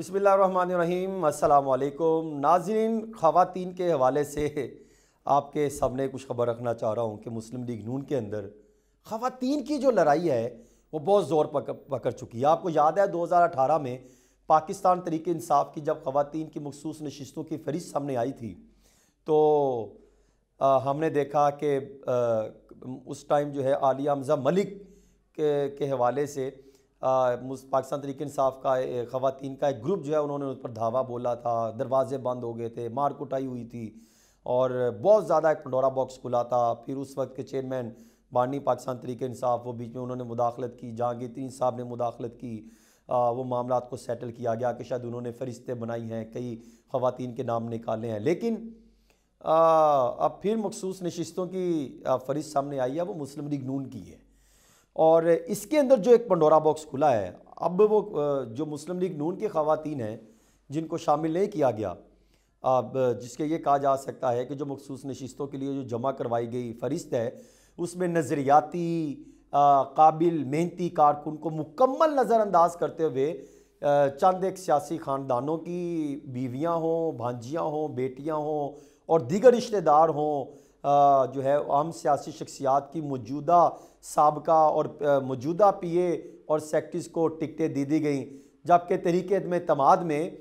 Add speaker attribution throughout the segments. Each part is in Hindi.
Speaker 1: बसमीम अल्लाम नाजरीन ख़वान के हवाले से आपके सामने कुछ खबर रखना चाह रहा हूँ कि मुस्लिम लीग नून के अंदर ख़वान की जो लड़ाई है वो बहुत ज़ोर पकड़ पकड़ चुकी है आपको याद है दो हज़ार अठारह में पाकिस्तान तरीक इंसाफ की जब ख़वान की मखसूस नशस्तों की फहरिस्त सामने आई थी तो आ, हमने देखा कि उस टाइम जो है आलिया हमजा मलिक के, के हवाले से पाकिस्तान तरीके इंसाफ का ख़वान का एक ग्रुप जो है उन्होंने उस पर धावा बोला था दरवाजे बंद हो गए थे मार कुटाई हुई थी और बहुत ज़्यादा एक पंडोरा बॉक्स खुला था फिर उस वक्त के चेयरमैन बानी पाकिस्तान तरीके इंसाफ वो बीच में उन्होंने मुदाखलत की जहांगीर तीन साहब ने मुदाखलत की आ, वो मामला को सेटल किया गया कि शायद उन्होंने फरिश्ते बनाई हैं कई ख़वान के नाम निकाले हैं लेकिन आ, अब फिर मखसूस नशस्तों की फहरिस्त सामने आई है वो मुस्लिम लीग नून की है और इसके अंदर जो एक पंडोरा बॉक्स खुला है अब वो जो मुस्लिम लीग नून की खातन हैं जिनको शामिल नहीं किया गया अब जिसके ये कहा जा सकता है कि जो मखसूस नशस्तों के लिए जो जमा करवाई गई फहरिस्त है उसमें नज़रियाती काबिल मेहनती कारकुन को मुकम्मल नज़रअंदाज करते हुए चंद एक सियासी ख़ानदानों की बीवियाँ हों भांजियाँ हों बेटियाँ हों और दीगर रिश्तेदार हों जो है आम सियासी शख्सियात की मौजूदा सबका और मौजूदा पी ए और सेक्टर्स को टिकटें दे दी गई जबकि तहरीक अतमाद में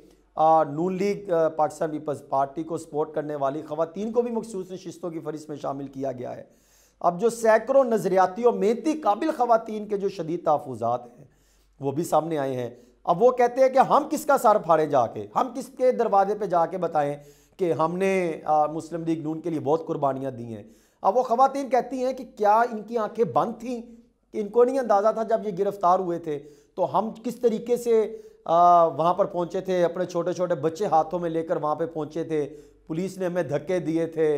Speaker 1: Noon league Pakistan peoples party को सपोर्ट करने वाली खवतान को भी मखसूस नशस्तों की फहरिस्त में शामिल किया गया है अब जो सैकड़ों नज़रियाती और मेहती काबिल खवतिन के जो शदीद तहफात हैं वो भी सामने आए हैं अब वो कहते हैं कि हम किसका सर फाड़े जाके हम किसके दरवाजे पे जाके बताएं कि हमने आ, मुस्लिम लीग नून के लिए बहुत कुर्बानियाँ दी हैं अब वो ख़वान कहती हैं कि क्या इनकी आंखें बंद थीं इनको नहीं अंदाज़ा था जब ये गिरफ़्तार हुए थे तो हम किस तरीके से वहाँ पर पहुँचे थे अपने छोटे छोटे बच्चे हाथों में लेकर वहाँ पर पहुँचे थे पुलिस ने हमें धक्के दिए थे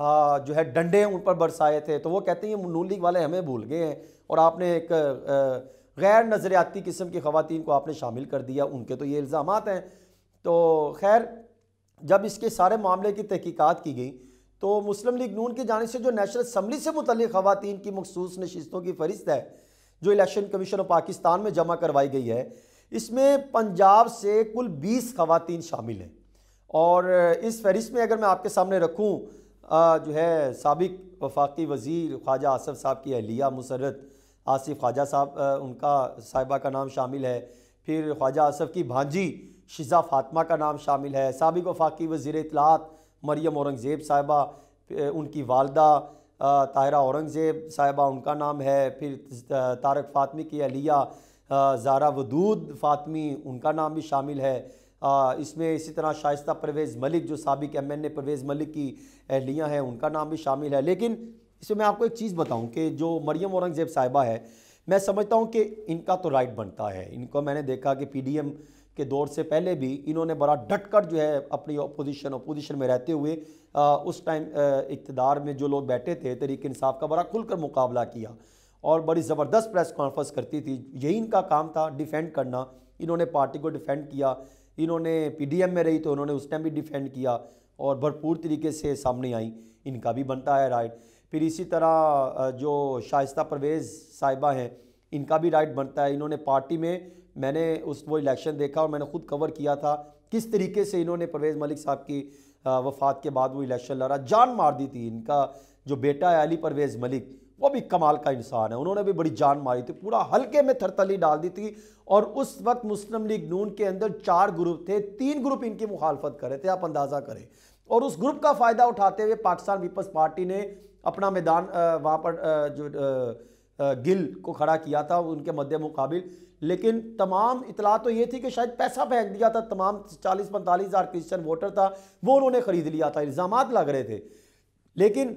Speaker 1: आ, जो है डंडे उन पर बरसाए थे तो वो कहते हैं नून लीग वाले हमें भूल गए हैं और आपने एक गैर नज़रियाती किस्म की खवतिन को आपने शामिल कर दिया उनके तो ये इल्ज़ाम हैं तो खैर जब इसके सारे मामले की तहकीकत की गई तो मुस्लिम लीग नून की जानब से जो नेशनल असम्बली से मुतलिक खातन की मखसूस नशस्तों की फहरिस्त है जो इलेक्शन कमीशन ऑफ पाकिस्तान में जमा करवाई गई है इसमें पंजाब से कुल बीस खवतिन शामिल हैं और इस फहरिस्त में अगर मैं आपके सामने रखूँ जो है सबक वफाकी वजीर ख्वाजा आसफ़ साहब की अहलिया मुसरत आसिफ ख्वाजा साहब उनका साहिबा का नाम शामिल है फिर ख्वाजा आसफ़ की भांजी शिजा फातमा का नाम शामिल है सबक वफाकी वज़ी इतलात मरियम औरंगज़ेब साहबा उनकी वालदा ताहरा औरंगज़ेब साहबा उनका नाम है फिर तारक फातमी की अलिया जारा वदूद फातमी उनका नाम भी शामिल है इसमें इसी तरह शाइस्त परवेज़ मलिक जो सबक M N A Parvez Malik की अहलियाँ हैं उनका नाम भी शामिल है लेकिन इसमें मैं आपको एक चीज़ बताऊँ कि जो मरियम औरंगज़ेब साहिबा है मैं समझता हूँ कि इनका तो राइट बनता है इनको मैंने देखा कि पी डी एम के दौर से पहले भी इन्होंने बड़ा डट कर जो है अपनी अपोजिशन अपोजिशन में रहते हुए आ, उस टाइम इकतदार में जो लोग बैठे थे तरीक इंसाफ का बड़ा खुलकर मुकाबला किया और बड़ी ज़बरदस्त प्रेस कॉन्फ्रेंस करती थी यही इनका काम था डिफेंड करना इन्होंने पार्टी को डिफेंड किया इन्होंने पी में रही तो उन्होंने उस टाइम भी डिफेंड किया और भरपूर तरीके से सामने आई इनका भी बनता है राइट फिर इसी तरह जो शाइस्ता परवेज़ साहिबा हैं इनका भी राइट बनता है इन्होंने पार्टी में मैंने उस वो इलेक्शन देखा और मैंने खुद कवर किया था किस तरीके से इन्होंने परवेज़ मलिक साहब की वफात के बाद वो इलेक्शन लड़ा जान मार दी थी इनका जो बेटा है अली परवेज़ मलिक वो भी कमाल का इंसान है उन्होंने भी बड़ी जान मारी थी पूरा हल्के में थरथली डाल दी थी और उस वक्त मुस्लिम लीग नून के अंदर चार ग्रुप थे तीन ग्रुप इनकी मुखालफत करे थे आप अंदाज़ा करें और उस ग्रुप का फ़ायदा उठाते हुए पाकिस्तान पीपल्स पार्टी ने अपना मैदान वहाँ पर जो गिल को खड़ा किया था उनके मध्य मुकाबिल लेकिन तमाम इतला तो ये थी कि शायद पैसा फेंक दिया था तमाम चालीस पैंतालीस हज़ार क्रिश्चन वोटर था वो उन्होंने ख़रीद लिया था इल्ज़ाम लग रहे थे लेकिन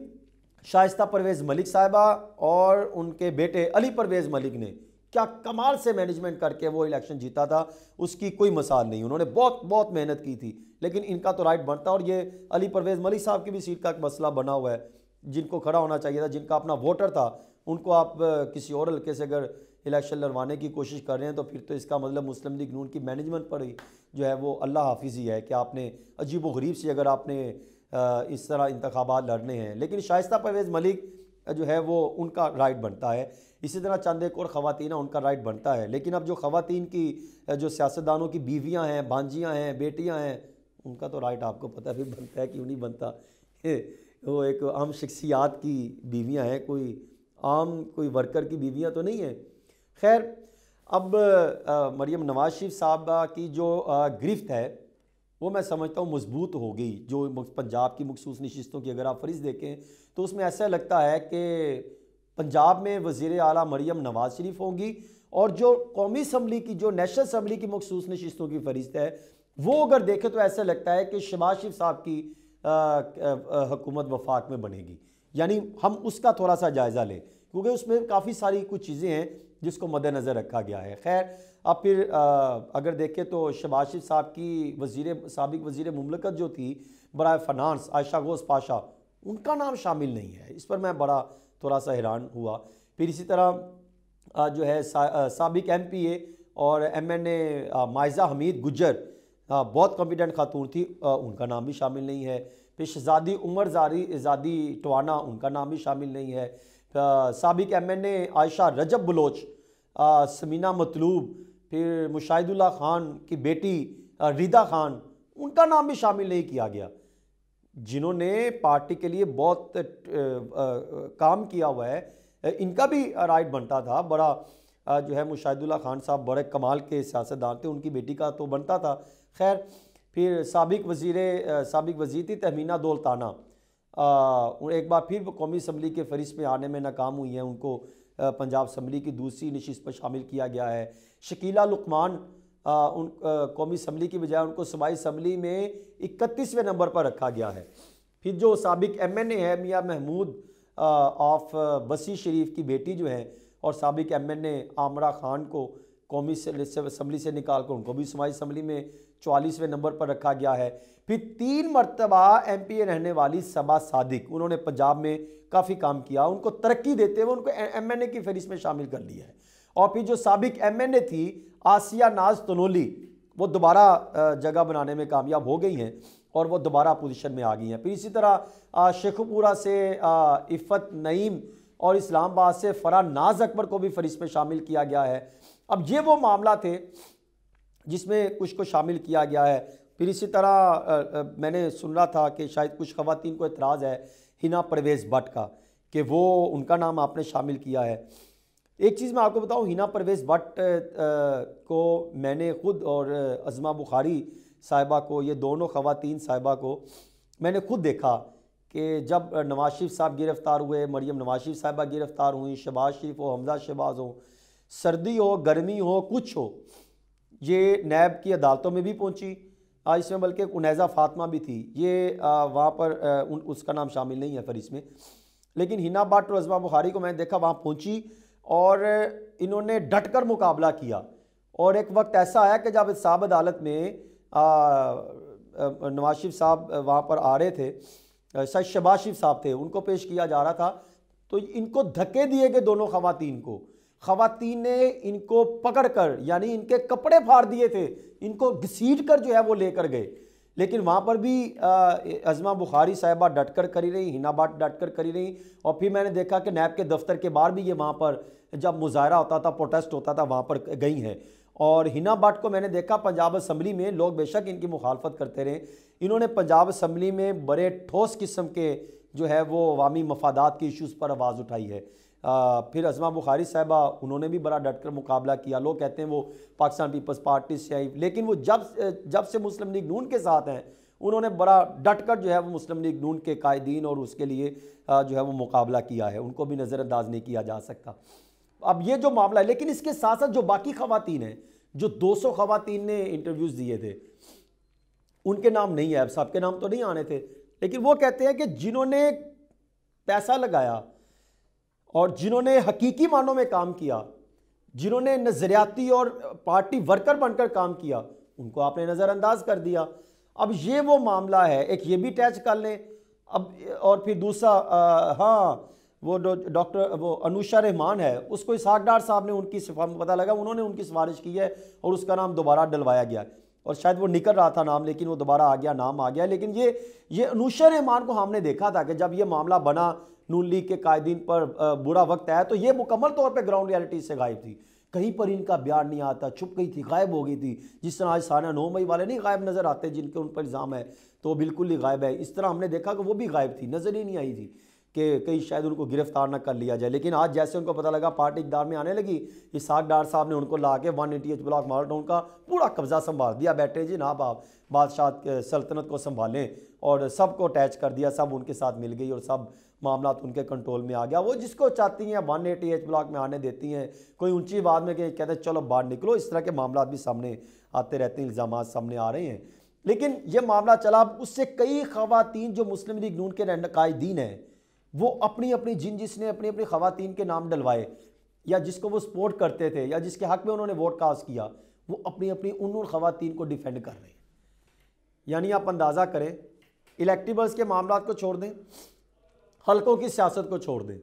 Speaker 1: शाइस्ता परवेज़ मलिक साहबा और उनके बेटे अली परवेज़ मलिक ने क्या कमाल से मैनेजमेंट करके वो इलेक्शन जीता था उसकी कोई मसाल नहीं उन्होंने बहुत बहुत मेहनत की थी लेकिन इनका तो राइट बनता और ये अली परवेज़ मलिक साहब की भी सीट का एक मसला बना हुआ है जिनको खड़ा होना चाहिए था जिनका अपना वोटर था उनको आप किसी और हल्के से अगर इलेक्शन लड़वाने की कोशिश कर रहे हैं तो फिर तो इसका मतलब मुस्लिम लीग नून की मैनेजमेंट पर ही जो है वो अल्लाह हाफिज ही है कि आपने अजीब व गरीब से अगर आपने इस तरह इंतबात लड़ने हैं लेकिन शाइस्ता परवेज़ मलिक जो है वो उनका राइट बनता है इसी तरह चंद एक और ख़वान उनका राइट बनता है लेकिन अब जो ख़वान की जो सियासतदानों की बीवियाँ हैं भांजियाँ हैं बेटियाँ हैं उनका तो राइट आपको पता है फिर बनता है क्यों नहीं बनता वो एक आम शख्सियात की बीवियाँ हैं कोई आम कोई वर्कर की बीवियाँ तो नहीं हैं खैर अब मरियम नवाज शरीफ साहब की जो गिरफ्त है वो मैं समझता हूँ मजबूत हो गई जो पंजाब की मखसूस नशस्तों की अगर आप फरीज देखें तो उसमें ऐसा लगता है कि पंजाब में वजीर अली मरीम नवाज शरीफ होंगी और जो कौमी असम्बली की जो नेशनल असम्बली की मखसूस नशस्तों की फहरिस्त है वो अगर देखें तो ऐसा लगता है कि शबाज शरीफ साहब की हकूमत वफाक में बनेगी यानी हम उसका थोड़ा सा जायज़ा लें क्योंकि उसमें काफ़ी सारी कुछ चीज़ें हैं जिसको मद्दनज़र रखा गया है खैर अब फिर आ, अगर देखें तो शबाशिफ साहब की वजीर सबक वजीर ममलकत जो थी बरए फ़नानस आयशा गोस पाशा उनका नाम शामिल नहीं है इस पर मैं बड़ा थोड़ा सा हैरान हुआ फिर इसी तरह जो है सबक एम पी ए और M N A Maiza Hameed Gujjar बहुत कॉम्पिटेंट खातून थी उनका नाम भी शामिल नहीं है पेशजादी उमर जारी आजादी टवाना उनका नाम भी शामिल नहीं है सबक M N A Ayesha Rajab Baloch Sameena Matloob फिर मुशाहिदुल्ला खान की बेटी रिदा खान उनका नाम भी शामिल नहीं किया गया जिन्होंने पार्टी के लिए बहुत आ, आ, काम किया हुआ है इनका भी राइट बनता था बड़ा आ, जो है मुशाहिदुल्ला खान साहब बड़े कमाल के सियासतदान थे उनकी बेटी का तो बनता था खैर फिर सबक वजीर सबक वजीर थी तहमीना दौलताना एक बार फिर कौमी असम्बली के फहरिस्त में आने में नाकाम हुई हैं उनको पंजाब असम्बली की दूसरी नशस्त पर शामिल किया गया है शकीला लकमान उन कौमी असम्बली की बजाय उनको सूबाई असम्बली में इकतीसवें नंबर पर रखा गया है फिर जो सबक एम एन ए है मियाँ महमूद ऑफ बसी शरीफ की बेटी जो है और सबक एम एन ए आमरा खान को कौमी असम्बली से निकाल कर उनको भी सूबाई असम्बली में चालीसवें नंबर पर रखा गया है फिर तीन मरतबा एम रहने वाली सबा सादिक उन्होंने पंजाब में काफ़ी काम किया उनको तरक्की देते हुए उनको एम एन ए की फहरिस्त में शामिल कर लिया है और फिर जो सबक एम एन ए थी आसिया नाज तनोली वो दोबारा जगह बनाने में कामयाब हो गई हैं और वो दोबारा पोजीशन में आ गई हैं फिर इसी तरह शेखपुरा से इफ़त नईम और इस्लामाबाद से फरा नाज अकबर को भी फहरिस्त में शामिल किया गया है अब ये वो मामला थे जिसमें कुछ को शामिल किया गया है फिर इसी तरह आ, आ, मैंने सुन रहा था कि शायद कुछ खवतिन को एतराज़ है हिना परवेज़ भट्ट का कि वो उनका नाम आपने शामिल किया है एक चीज़ मैं आपको बताऊं हिना परवेज़ भट्ट को मैंने ख़ुद और अजमा बुखारी साहिबा को ये दोनों खवतिन साहिबा को मैंने खुद देखा कि जब नवाज शरीफ साहब गिरफ़्तार हुए मरियम नवाज शरीफ साहिबा गिरफ़्तार हुई शहबाज शरीफ हो हमजा शहबाज हो सर्दी हो गर्मी हो कुछ हो ये नैब की अदालतों में भी पहुंची आज इसमें बल्कि उनैज़ा फातमा भी थी ये वहाँ पर आ, उन, उसका नाम शामिल नहीं है फिर इसमें लेकिन हिना भट्ट रजमा बुखारी को मैंने देखा वहाँ पहुँची और इन्होंने डट कर मुकाबला किया और एक वक्त ऐसा आया कि जब साहब अदालत में नवाज शिफ़ साहब वहाँ पर आ रहे थे शायद शबाशिफ साहब थे उनको पेश किया जा रहा था तो इनको धक्के दिए गए दोनों खातन को खातन ने इनको पकड़ कर यानी इनके कपड़े फाड़ दिए थे इनको घसीट कर जो है वो लेकर गए लेकिन वहाँ पर भी अजमा बुखारी साहिबा डट कर करी रही हिनाबाट डट कर करी रही और फिर मैंने देखा कि नैब के दफ्तर के बाहर भी ये वहाँ पर जब मुजाहरा होता था प्रोटेस्ट होता था वहाँ पर गई हैं और हिना बाट को मैंने देखा पंजाब असम्बली में लोग बेशक इनकी मुखालफत करते रहे इन्होंने पंजाब असम्बली में बड़े ठोस किस्म के जो है वो अवामी मफादात के इश्यूज़ पर आवाज़ उठाई है फिर अजमा बुखारी साहबा उन्होंने भी बड़ा डट कर मुकाबला किया लोग कहते हैं वो पाकिस्तान पीपल्स पार्टी से आई लेकिन वो जब जब से मुस्लिम लीग नून के साथ हैं उन्होंने बड़ा डट कर जो है वो मुस्लिम लीग नून के कायदीन और उसके लिए जो है वो मुकाबला किया है उनको भी नज़रअंदाज नहीं किया जा सकता अब ये जो मामला है लेकिन इसके साथ साथ जो बाकी खवतान हैं जो दो सौ खवतान ने इंटरव्यूज़ दिए थे उनके नाम नहीं है अब के नाम तो नहीं आने थे लेकिन वो कहते हैं कि जिन्होंने पैसा लगाया और जिन्होंने हकीकी मानों में काम किया जिन्होंने नज़रियाती और पार्टी वर्कर बनकर काम किया उनको आपने नज़रअंदाज कर दिया अब ये वो मामला है एक ये भी अटैच कर लें अब और फिर दूसरा हाँ वो डॉक्टर वो अनुषा रहमान है उसको इसहाक डार साहब ने उनकी सिफार पता लगा उन्होंने उनकी सिफारिश की है और उसका नाम दोबारा डलवाया गया और शायद वो निकल रहा था नाम लेकिन वो दोबारा आ गया नाम आ गया लेकिन ये ये अनुषा रहमान को हमने देखा था कि जब ये मामला बना नून लीग के कायदीन पर बुरा वक्त आया तो ये मुकम्मल तौर पर ग्राउंड रियलिटी से गायब थी कहीं पर इनका बयान नहीं आता छुप गई थी गायब हो गई थी जिस तरह आज साना नौ मई वाले नहीं गायब नज़र आते जिनके उन पर इल्ज़ाम है तो बिल्कुल ही गायब है इस तरह हमने देखा कि वो भी गायब थी नज़र ही नहीं आई थी कि कहीं शायद उनको गिरफ्तार ना कर लिया जाए लेकिन आज जैसे उनको पता लगा पार्टी इकदार में आने लगी इसाक डार साहब ने उनको ला के one eighty H block Model Town का पूरा कब्जा संभाल दिया बैठे जी ना बाप बादशाह सल्तनत को संभालें और सबको अटैच कर दिया सब उनके साथ मिल गई और सब मामला उनके कंट्रोल में आ गया वो जिसको चाहती हैं वन एटी एच ब्लॉक में आने देती हैं कोई ऊंची बात में कहते हैं चलो बाहर निकलो इस तरह के मामला भी सामने आते रहते हैं इल्ज़ाम सामने आ रहे हैं लेकिन यह मामला चला उससे कई खातन जो मुस्लिम लीग नून के कायदीन हैं वो अपनी अपनी जिन जिसने अपनी अपनी खातन के नाम डलवाए या जिसको वो सपोर्ट करते थे या जिसके हक में उन्होंने वोट कास्ट किया वो अपनी अपनी उन उन खातन को डिफेंड कर रहे हैं यानी आप अंदाज़ा करें इलेक्टिबल्स के मामला को छोड़ दें हलकों की सियासत को छोड़ दें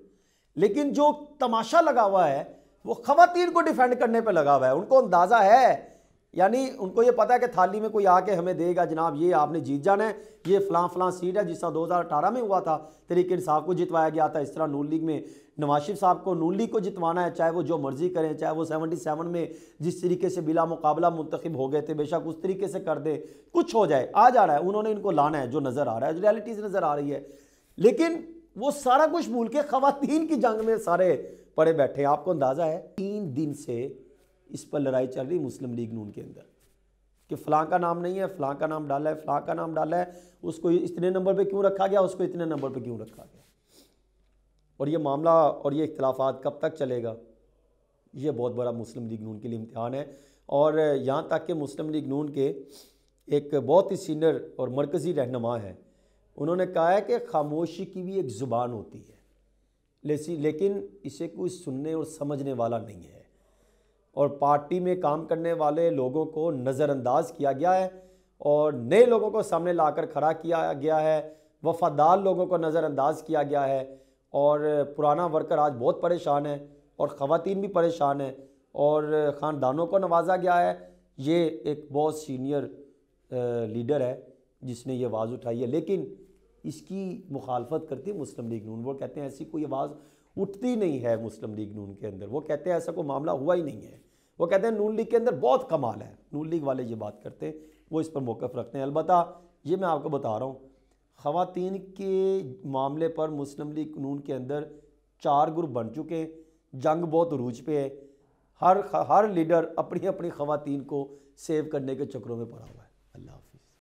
Speaker 1: लेकिन जो तमाशा लगा हुआ है वो खातन को डिफेंड करने पे लगा हुआ है उनको अंदाज़ा है यानी उनको ये पता है कि थाली में कोई आके हमें देगा जनाब ये आपने जीत जाना है ये फलां फलां सीट है जिस तरह दो हज़ार अठारह में हुआ था तरीके साहब को जितवाया गया था इस तरह नून लीग में नवाशिफ साहब को नून लीग को जितवाना है चाहे वो जो मर्ज़ी करें चाहे वो सेवनटी सेवन में जिस तरीके से बिला मुकाबला मुंतखब हो गए थे बेशक उस तरीके से कर दे कुछ हो जाए आ जा रहा है उन्होंने इनको लाना है जो नज़र आ रहा है जो रियलिटीज़ नज़र आ रही है लेकिन वो सारा कुछ भूल के खातन की जंग में सारे पड़े बैठे हैं आपको अंदाज़ा है तीन दिन से इस पर लड़ाई चल रही मुस्लिम लीग नून के अंदर कि फ़लाँ का नाम नहीं है फ़लाँ का नाम डाला है फ़लाँ का नाम डाला है उसको इतने नंबर पे क्यों रखा गया उसको इतने नंबर पे क्यों रखा गया और ये मामला और ये इख्तलाफात कब तक चलेगा ये बहुत बड़ा मुस्लिम लीग नून के लिए इम्तहान है और यहाँ तक कि मुस्लिम लीग नून के एक बहुत ही सीनियर और मरकज़ी रहनमा है उन्होंने कहा है कि खामोशी की भी एक ज़ुबान होती है लेसी लेकिन इसे कोई सुनने और समझने वाला नहीं है और पार्टी में काम करने वाले लोगों को नज़रअंदाज किया गया है और नए लोगों को सामने लाकर खड़ा किया गया है वफादार लोगों को नज़रअंदाज किया गया है और पुराना वर्कर आज बहुत परेशान है और ख़वान भी परेशान है और ख़ानदानों को नवाजा गया है ये एक बहुत सीनियर लीडर है जिसने ये आवाज़ उठाई है लेकिन इसकी मुखालफत करती है मुस्लिम लीग नून वो कहते हैं ऐसी कोई आवाज़ उठती नहीं है मुस्लिम लीग नून के अंदर वो कहते हैं ऐसा कोई मामला हुआ ही नहीं है वो कहते हैं नून लीग के अंदर बहुत कमाल है नून लीग वाले ये बात करते हैं वो इस पर मौक़ रखते हैं अलबत् ये मैं आपको बता रहा हूँ ख़वान के मामले पर मुस्लिम लीग नून के अंदर चार ग्रुप बन चुके हैं जंग बहुत रूज पे है हर हर लीडर अपनी अपनी ख़वान को सेव करने के चक्रों में पड़ा हुआ है